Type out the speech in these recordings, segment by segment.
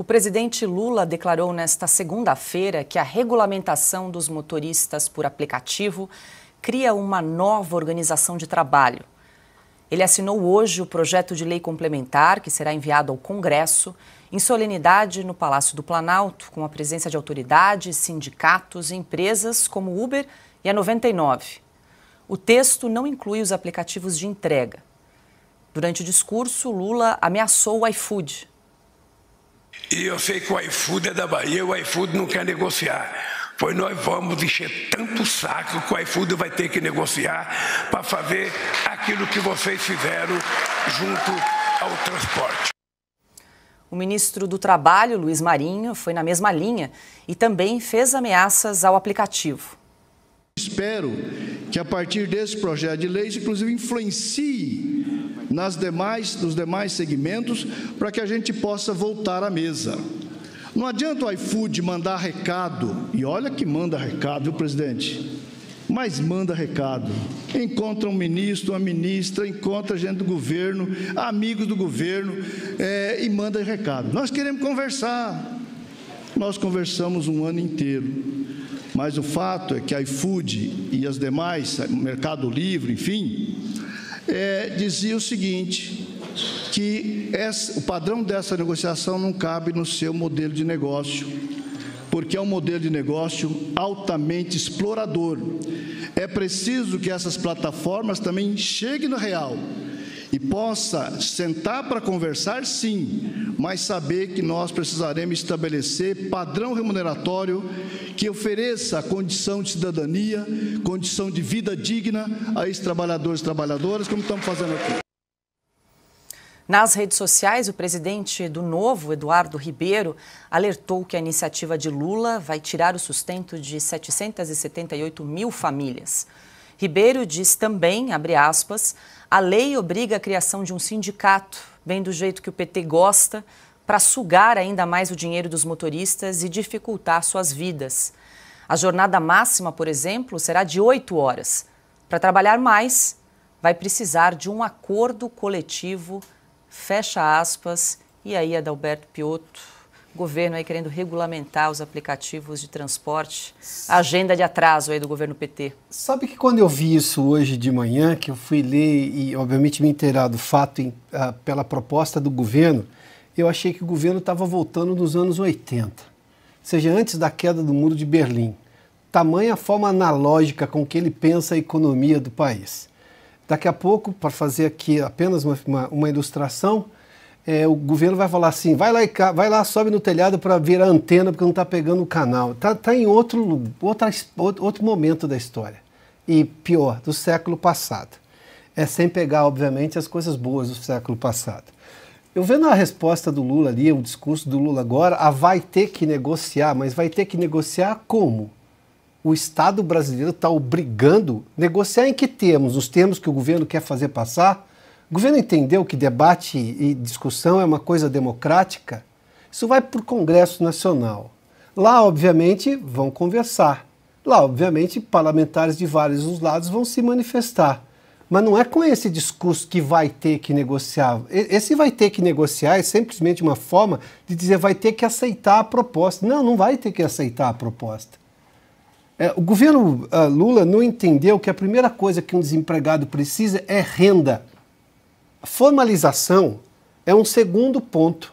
O presidente Lula declarou nesta segunda-feira que a regulamentação dos motoristas por aplicativo cria uma nova organização de trabalho. Ele assinou hoje o projeto de lei complementar, que será enviado ao Congresso, em solenidade no Palácio do Planalto, com a presença de autoridades, sindicatos e empresas como Uber e a 99. O texto não inclui os aplicativos de entrega. Durante o discurso, Lula ameaçou o iFood, e eu sei que o iFood é da Bahia, o iFood não quer negociar. Pois nós vamos encher tanto saco que o iFood vai ter que negociar para fazer aquilo que vocês fizeram junto ao transporte. O ministro do Trabalho, Luiz Marinho, foi na mesma linha e também fez ameaças ao aplicativo. Espero que a partir desse projeto de lei, inclusive, influencie nas demais, nos demais segmentos para que a gente possa voltar à mesa. Não adianta o iFood mandar recado, e olha que manda recado, viu, presidente? Mas manda recado. Encontra um ministro, uma ministra, encontra gente do governo, amigos do governo, é, e manda recado. Nós queremos conversar. Nós conversamos um ano inteiro. Mas o fato é que a iFood e as demais, Mercado Livre, enfim, é, dizia o seguinte: que essa, o padrão dessa negociação não cabe no seu modelo de negócio, porque é um modelo de negócio altamente explorador. É preciso que essas plataformas também cheguem no real e possa sentar para conversar, sim, mas saber que nós precisaremos estabelecer padrão remuneratório que ofereça condição de cidadania, condição de vida digna a esses trabalhadores e trabalhadoras, como estamos fazendo aqui. Nas redes sociais, o presidente do Novo, Eduardo Ribeiro, alertou que a iniciativa de Lula vai tirar o sustento de 778 mil famílias. Ribeiro diz também, abre aspas, a lei obriga a criação de um sindicato, bem do jeito que o PT gosta, para sugar ainda mais o dinheiro dos motoristas e dificultar suas vidas. A jornada máxima, por exemplo, será de 8 horas. Para trabalhar mais, vai precisar de um acordo coletivo, fecha aspas, e aí Adalberto Piotto, governo aí querendo regulamentar os aplicativos de transporte, agenda de atraso aí do governo PT. Sabe que quando eu vi isso hoje de manhã, que eu fui ler e obviamente me inteirar do fato em, ah, pela proposta do governo, eu achei que o governo estava voltando nos anos 80, ou seja, antes da queda do Muro de Berlim. Tamanha a forma analógica com que ele pensa a economia do país. Daqui a pouco, para fazer aqui apenas uma, uma, uma ilustração, é, o governo vai falar assim: vai lá, e vai lá sobe no telhado para ver a antena, porque não está pegando o canal. Está tá em outro, outra, outro momento da história. E pior, do século passado. É sem pegar, obviamente, as coisas boas do século passado. Eu vendo a resposta do Lula ali, o discurso do Lula agora, a vai ter que negociar, mas vai ter que negociar como? O Estado brasileiro está obrigando negociar em que termos? Os termos que o governo quer fazer passar? O governo entendeu que debate e discussão é uma coisa democrática? Isso vai para o Congresso Nacional. Lá, obviamente, vão conversar. Lá, obviamente, parlamentares de vários lados vão se manifestar. Mas não é com esse discurso que vai ter que negociar. Esse vai ter que negociar é simplesmente uma forma de dizer vai ter que aceitar a proposta. Não, não vai ter que aceitar a proposta. É, o governo uh, Lula não entendeu que a primeira coisa que um desempregado precisa é renda. Formalização é um segundo ponto.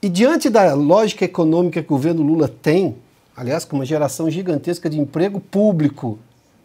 E diante da lógica econômica que o governo Lula tem, aliás, com uma geração gigantesca de emprego público,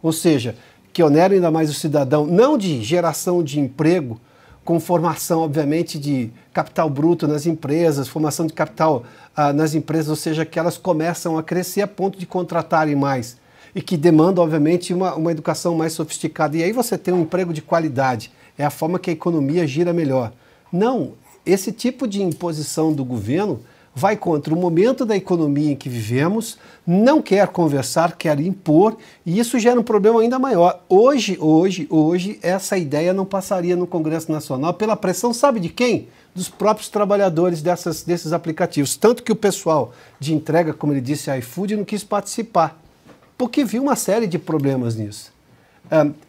ou seja, que onera ainda mais o cidadão, não de geração de emprego, com formação, obviamente, de capital bruto nas empresas, formação de capital ah, nas empresas, ou seja, que elas começam a crescer a ponto de contratarem mais e que demanda, obviamente, uma, uma educação mais sofisticada. E aí você tem um emprego de qualidade, é a forma que a economia gira melhor. Não, esse tipo de imposição do governo vai contra o momento da economia em que vivemos, não quer conversar, quer impor, e isso gera um problema ainda maior. Hoje, hoje, hoje, essa ideia não passaria no Congresso Nacional pela pressão, sabe de quem? Dos próprios trabalhadores dessas, desses aplicativos. Tanto que o pessoal de entrega, como ele disse, iFood, não quis participar, porque viu uma série de problemas nisso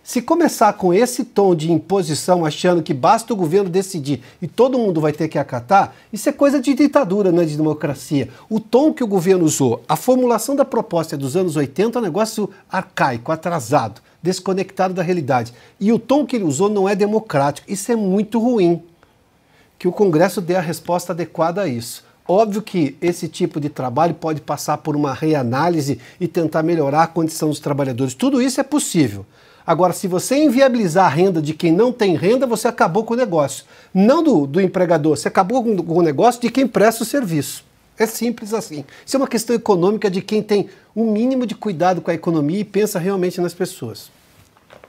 se começar com esse tom de imposição, achando que basta o governo decidir e todo mundo vai ter que acatar, isso é coisa de ditadura, não é de democracia. O tom que o governo usou, a formulação da proposta dos anos 80 é um negócio arcaico, atrasado, desconectado da realidade. E o tom que ele usou não é democrático. Isso é muito ruim. Que o Congresso dê a resposta adequada a isso. Óbvio que esse tipo de trabalho pode passar por uma reanálise e tentar melhorar a condição dos trabalhadores. Tudo isso é possível. Agora, se você inviabilizar a renda de quem não tem renda, você acabou com o negócio. Não do, do empregador, você acabou com, com o negócio de quem presta o serviço. É simples assim. Isso é uma questão econômica de quem tem o um mínimo de cuidado com a economia e pensa realmente nas pessoas.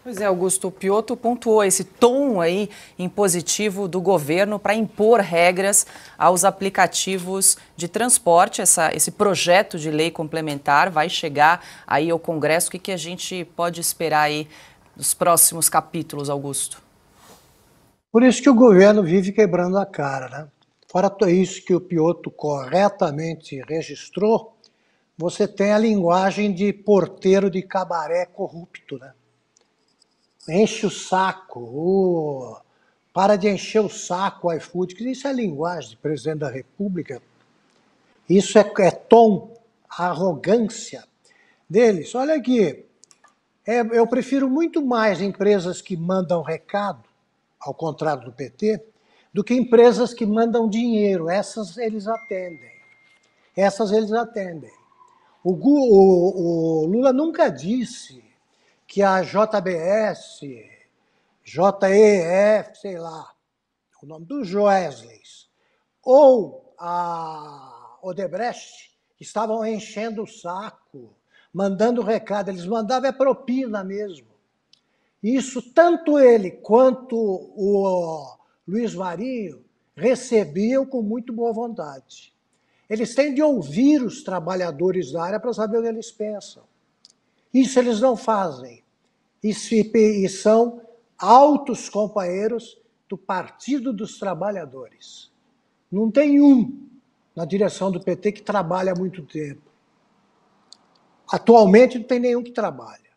Pois é, Augusto Piotto pontuou esse tom aí impositivo do governo para impor regras aos aplicativos de transporte. Essa, esse projeto de lei complementar vai chegar aí ao Congresso. O que, que a gente pode esperar aí dos próximos capítulos, Augusto? Por isso que o governo vive quebrando a cara. Né? Fora é isso que o Pioto corretamente registrou, você tem a linguagem de porteiro de cabaré corrupto. Né? Enche o saco, oh, para de encher o saco, iFood, que isso é linguagem de presidente da República. Isso é, é tom, arrogância deles. Olha aqui, é, eu prefiro muito mais empresas que mandam recado, ao contrário do PT, do que empresas que mandam dinheiro. Essas eles atendem. Essas eles atendem. O, Gu, o, o Lula nunca disse que a JBS, JEF, sei lá, o nome dos Wesleys, ou a Odebrecht estavam enchendo o saco mandando recado, eles mandavam é propina mesmo. Isso tanto ele quanto o Luiz Marinho recebiam com muito boa vontade. Eles têm de ouvir os trabalhadores da área para saber o que eles pensam. Isso eles não fazem. E, se, e são altos companheiros do Partido dos Trabalhadores. Não tem um na direção do PT que trabalha há muito tempo. Atualmente não tem nenhum que trabalha.